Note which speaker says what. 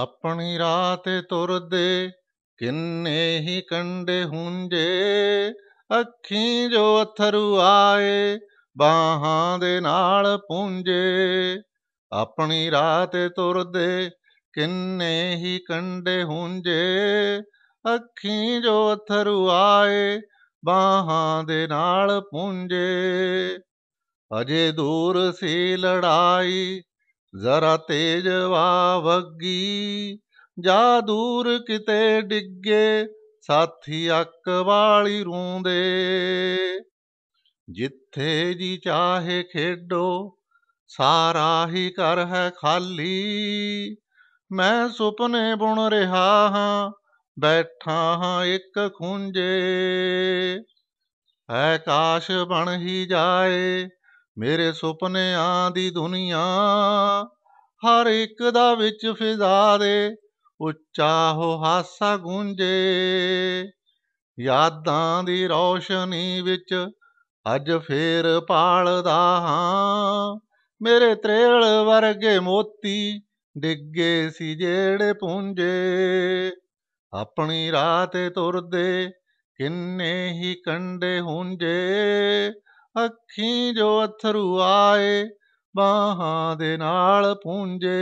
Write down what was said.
Speaker 1: ਆਪਣੀ ਰਾਤ ਤੁਰਦੇ ਕਿੰਨੇ ਹੀ ਕੰਡੇ ਹੁੰਜੇ ਅੱਖੀਂ ਜੋ ਅਥਰੂ ਆਏ ਬਾਹਾਂ ਦੇ ਨਾਲ ਪੁੰਜੇ ਆਪਣੀ ਰਾਤ ਤੁਰਦੇ ਕਿੰਨੇ ਹੀ ਕੰਡੇ ਹੁੰਜੇ ਅੱਖੀਂ ਜੋ ਅਥਰੂ ਆਏ ਬਾਹਾਂ ਦੇ ਨਾਲ ਪੁੰਜੇ ਅਜੇ ਦੂਰ ਸੀ ਲੜਾਈ ਜ਼ਰਾ ਤੇਜ ਵਾ ਵੱਗੀ ਜਾ ਦੂਰ ਕਿਤੇ ਡਿੱਗੇ ਸਾਥੀ ਅੱਕ ਵਾਲੀ ਰੂੰਦੇ ਜਿੱਥੇ ਜੀ ਚਾਹੇ ਖੇਡੋ ਸਾਰਾ ਹੀ ਕਰ ਹੈ ਖਾਲੀ ਮੈਂ ਸੁਪਨੇ ਬੁਣ ਰਿਹਾ ਹਾਂ ਬੈਠਾ ਹਾਂ ਇੱਕ ਖੁੰਝੇ ਐ ਕਾਸ਼ ਬਣ ਹੀ ਜਾਏ ਮੇਰੇ ਸੁਪਨਿਆਂ ਦੀ ਦੁਨੀਆ ਹਰ ਇੱਕ ਦਾ ਵਿੱਚ ਫਿਜ਼ਾ ਦੇ ਉੱਚਾ ਹੋ ਹਾਸਾ ਗੂੰਜੇ ਯਾਦਾਂ ਦੀ ਰੌਸ਼ਨੀ ਵਿੱਚ ਅੱਜ ਫੇਰ ਪਾਲਦਾ ਹਾਂ ਮੇਰੇ ਤ੍ਰੇਲ ਵਰਗੇ ਮੋਤੀ ਡਿੱਗੇ ਸੀ ਜਿਹੜੇ ਪੁੰਜੇ ਆਪਣੀ ਰਾਤ ਤੁਰਦੇ ਕਿੰਨੇ ਹੀ ਕੰਡੇ ਹੁੰਜੇ ਅੱਖੀਂ ਜੋ ਅਥਰੂ ਆਏ ਬਾਹਾਂ ਦੇ ਨਾਲ ਪੂੰਝੇ